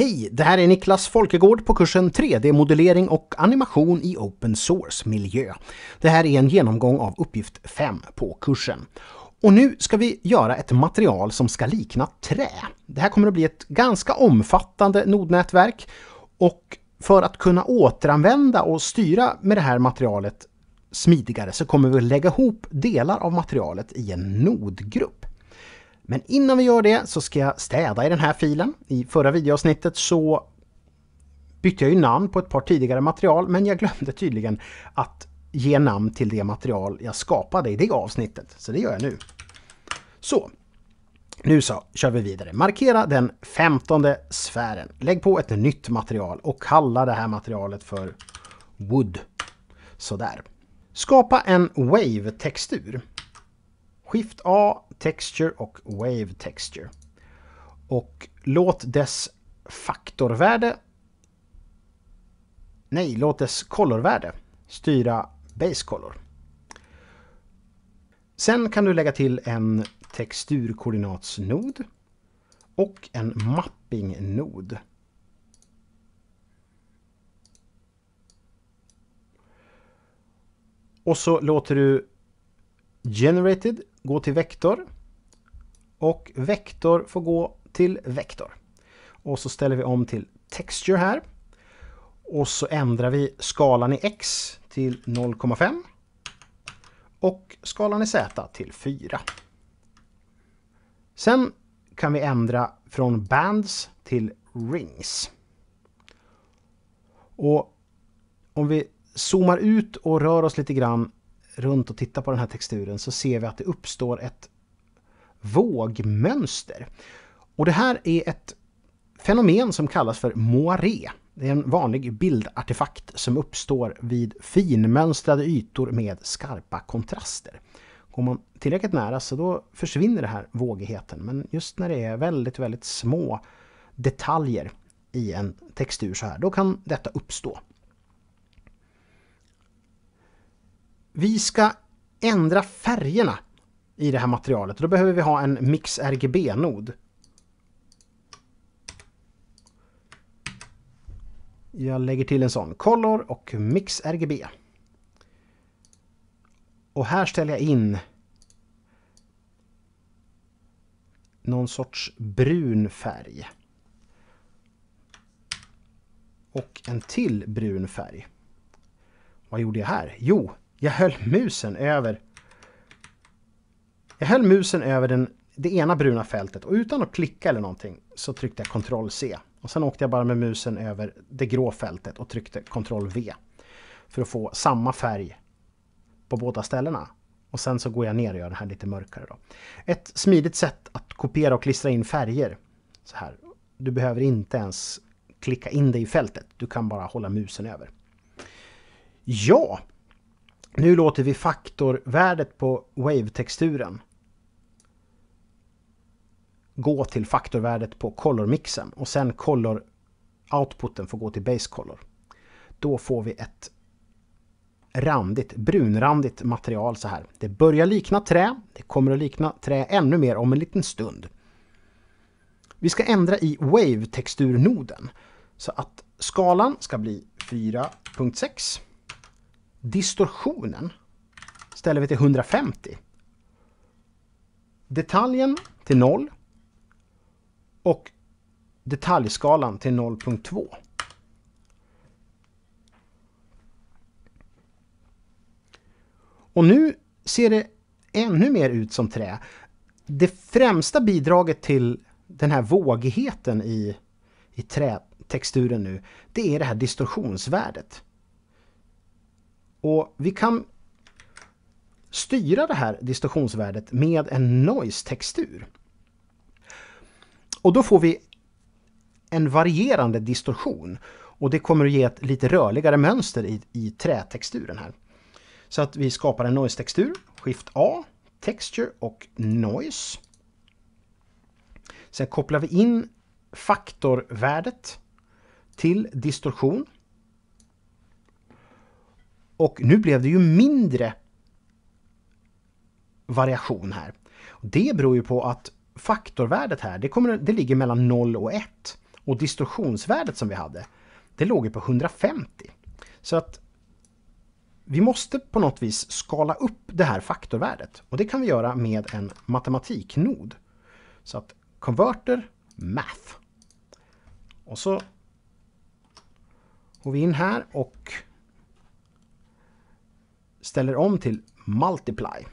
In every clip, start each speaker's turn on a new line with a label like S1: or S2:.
S1: Hej! Det här är Niklas Folkegård på kursen 3D-modellering och animation i open source-miljö. Det här är en genomgång av uppgift 5 på kursen. Och nu ska vi göra ett material som ska likna trä. Det här kommer att bli ett ganska omfattande nodnätverk och för att kunna återanvända och styra med det här materialet smidigare så kommer vi att lägga ihop delar av materialet i en nodgrupp. Men innan vi gör det så ska jag städa i den här filen. I förra videoavsnittet så bytte jag ju namn på ett par tidigare material men jag glömde tydligen att ge namn till det material jag skapade i det avsnittet. Så det gör jag nu. Så, nu så kör vi vidare. Markera den femtonde sfären. Lägg på ett nytt material och kalla det här materialet för Wood. Sådär. Skapa en Wave-textur. shift A, Texture och Wave Texture. Och låt dess faktorvärde Nej, låt dess colorvärde styra Base Color. Sen kan du lägga till en texturkoordinatsnod och en mappingnod. Och så låter du Generated gå till vektor. Och vektor får gå till vektor. Och så ställer vi om till texture här. Och så ändrar vi skalan i x till 0,5. Och skalan i z till 4. Sen kan vi ändra från bands till rings. Och om vi zoomar ut och rör oss lite grann runt och tittar på den här texturen så ser vi att det uppstår ett vågmönster. Och det här är ett fenomen som kallas för moiré. Det är en vanlig bildartefakt som uppstår vid finmönstrade ytor med skarpa kontraster. Går man tillräckligt nära så då försvinner den här vågigheten men just när det är väldigt, väldigt små detaljer i en textur så här, då kan detta uppstå. vi ska ändra färgerna i det här materialet. och Då behöver vi ha en Mix RGB-nod. Jag lägger till en sån, Color och Mix RGB. Och här ställer jag in någon sorts brun färg. Och en till brun färg. Vad gjorde jag här? Jo, jag höll musen över... Jag höll musen över den, det ena bruna fältet och utan att klicka eller någonting så tryckte jag Ctrl C. Och sen åkte jag bara med musen över det grå fältet och tryckte Ctrl V. För att få samma färg på båda ställena. Och sen så går jag ner och gör den här lite mörkare. Då. Ett smidigt sätt att kopiera och klistra in färger. Så här. Du behöver inte ens klicka in dig i fältet. Du kan bara hålla musen över. Ja, nu låter vi faktorvärdet på wavetexturen gå till faktorvärdet på colormixen och sen color outputen får gå till base color. Då får vi ett randigt, brunrandigt material så här. Det börjar likna trä, det kommer att likna trä ännu mer om en liten stund. Vi ska ändra i wave-texturnoden så att skalan ska bli 4.6 Distorsionen ställer vi till 150. Detaljen till 0. Och detaljskalan till 0.2. Och nu ser det ännu mer ut som trä. Det främsta bidraget till den här vågigheten i, i trätexturen nu, det är det här distorsionsvärdet. Och vi kan styra det här distorsionsvärdet med en noise-textur. Och då får vi en varierande distorsion. Och det kommer att ge ett lite rörligare mönster i, i trätexturen här. Så att vi skapar en noise-textur, Shift A, texture och noise. Sen kopplar vi in faktorvärdet till distorsion. Och nu blev det ju mindre variation här. Det beror ju på att faktorvärdet här, det, kommer, det ligger mellan 0 och 1. Och distorsionsvärdet som vi hade, det låg ju på 150. Så att vi måste på något vis skala upp det här faktorvärdet. Och det kan vi göra med en matematiknod. Så att Converter Math. Och så går vi in här och ställer om till multiply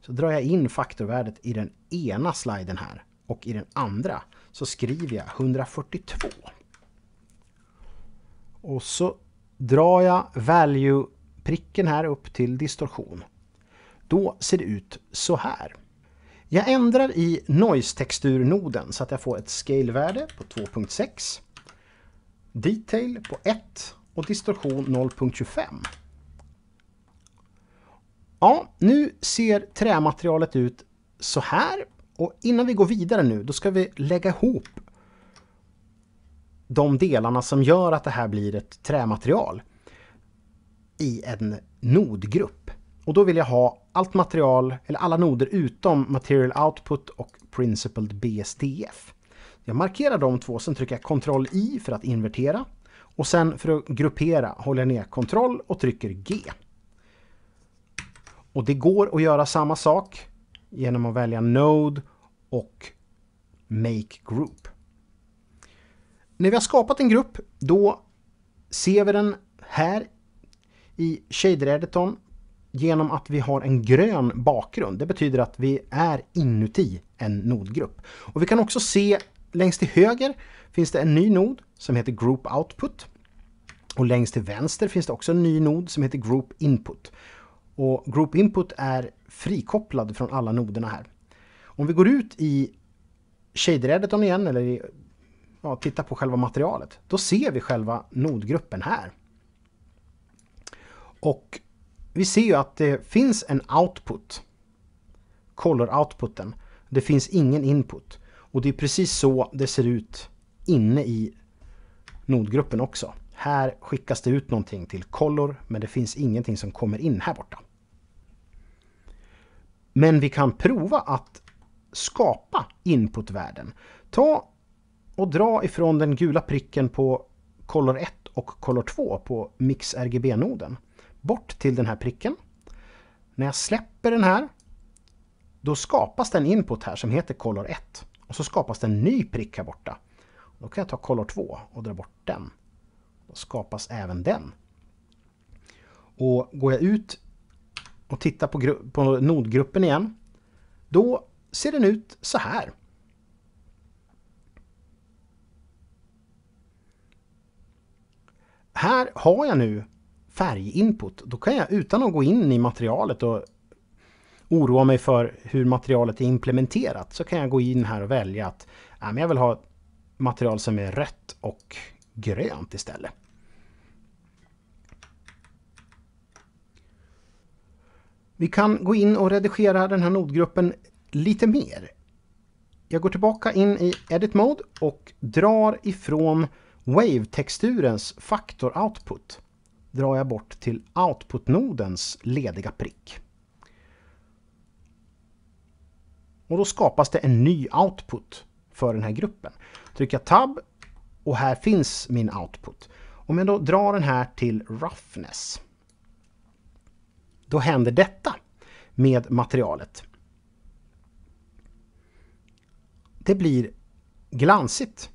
S1: så drar jag in faktorvärdet i den ena sliden här och i den andra så skriver jag 142. Och så drar jag value-pricken här upp till distorsion. Då ser det ut så här. Jag ändrar i noise-texturnoden så att jag får ett scale-värde på 2.6, detail på 1 och distorsion 0.25. Ja, nu ser trämaterialet ut så här. Och innan vi går vidare nu, då ska vi lägga ihop de delarna som gör att det här blir ett trämaterial i en nodgrupp. Och då vill jag ha allt material, eller alla noder utom Material Output och Principled BSDF. Jag markerar de två, sen trycker jag Ctrl I för att invertera. Och sen för att gruppera håller jag ner Ctrl och trycker G. Och det går att göra samma sak genom att välja Node och Make Group. När vi har skapat en grupp, då ser vi den här i Shader Editon genom att vi har en grön bakgrund. Det betyder att vi är inuti en nodgrupp. Och vi kan också se längst till höger finns det en ny nod som heter Group Output. Och längst till vänster finns det också en ny nod som heter Group Input. Och Group Input är frikopplad från alla noderna här. Om vi går ut i shader-editorn igen, eller ja, tittar på själva materialet, då ser vi själva nodgruppen här. Och vi ser ju att det finns en output, color-outputen. Det finns ingen input. Och det är precis så det ser ut inne i nodgruppen också. Här skickas det ut någonting till Collor men det finns ingenting som kommer in här borta. Men vi kan prova att skapa inputvärden. Ta och dra ifrån den gula pricken på Color 1 och Color 2 på Mix RGB-noden. Bort till den här pricken. När jag släpper den här då skapas det en input här som heter Color 1 och så skapas det en ny prick här borta. Då kan jag ta Color 2 och dra bort den skapas även den. Och går jag ut och tittar på, på nodgruppen igen, då ser den ut så här. Här har jag nu färginput. Då kan jag utan att gå in i materialet och oroa mig för hur materialet är implementerat så kan jag gå in här och välja att jag vill ha material som är rött och grönt istället. Vi kan gå in och redigera den här nodgruppen lite mer. Jag går tillbaka in i Edit Mode och drar ifrån Wave-texturens faktor output. Drar jag bort till Output-nodens lediga prick. Och då skapas det en ny output för den här gruppen. Trycker jag Tab och här finns min output. Om jag då drar den här till Roughness då händer detta med materialet. Det blir glansigt.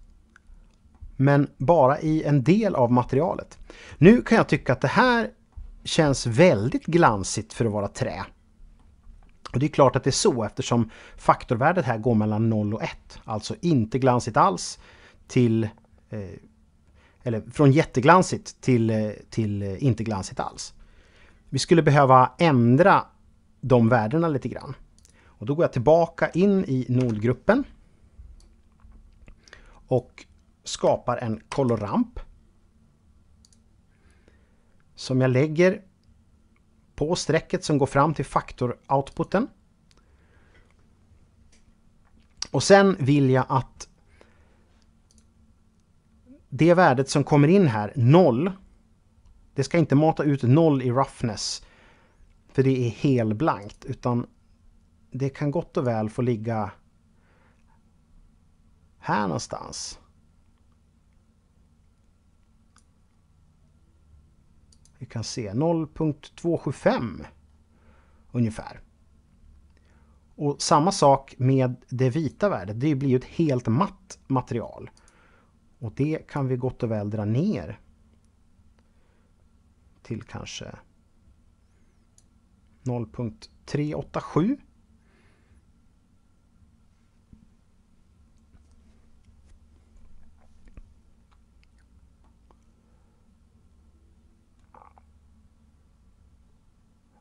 S1: Men bara i en del av materialet. Nu kan jag tycka att det här känns väldigt glansigt för att vara trä. Och Det är klart att det är så eftersom faktorvärdet här går mellan 0 och 1. Alltså inte glansigt alls till... Eh, eller från jätteglansigt till, eh, till eh, inte glansigt alls vi skulle behöva ändra de värdena lite grann. Och då går jag tillbaka in i nodgruppen och skapar en koloramp som jag lägger på strecket som går fram till faktor-outputen. Och sen vill jag att det värdet som kommer in här, 0, det ska inte mata ut noll i roughness. För det är helblankt. Utan det kan gott och väl få ligga här någonstans. Vi kan se 0.275 ungefär. Och samma sak med det vita värdet. Det blir ju ett helt matt material. Och det kan vi gott och väl dra ner till kanske 0.387.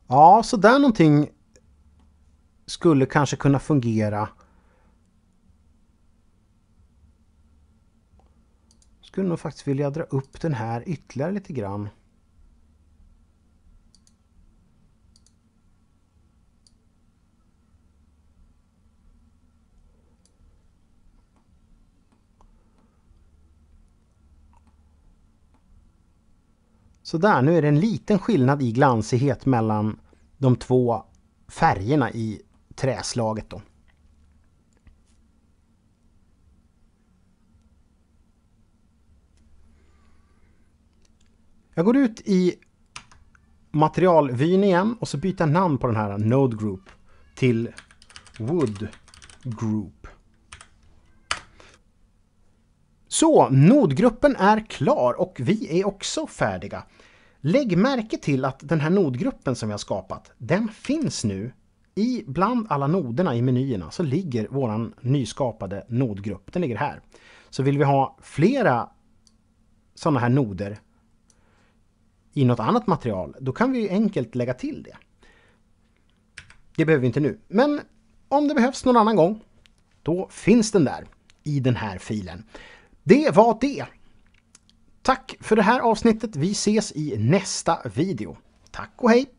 S1: Ja, så där någonting skulle kanske kunna fungera. Skulle nog faktiskt vilja dra upp den här ytterligare lite grann. Sådär, nu är det en liten skillnad i glansighet mellan de två färgerna i träslaget då. Jag går ut i materialvyn igen och så byter jag namn på den här Node Group till Wood Group. Så, nodgruppen är klar och vi är också färdiga. Lägg märke till att den här nodgruppen som vi har skapat, den finns nu i bland alla noderna i menyerna så ligger våran nyskapade nodgrupp. Den ligger här. Så vill vi ha flera sådana här noder i något annat material, då kan vi enkelt lägga till det. Det behöver vi inte nu, men om det behövs någon annan gång, då finns den där i den här filen. Det var det! Tack för det här avsnittet. Vi ses i nästa video. Tack och hej!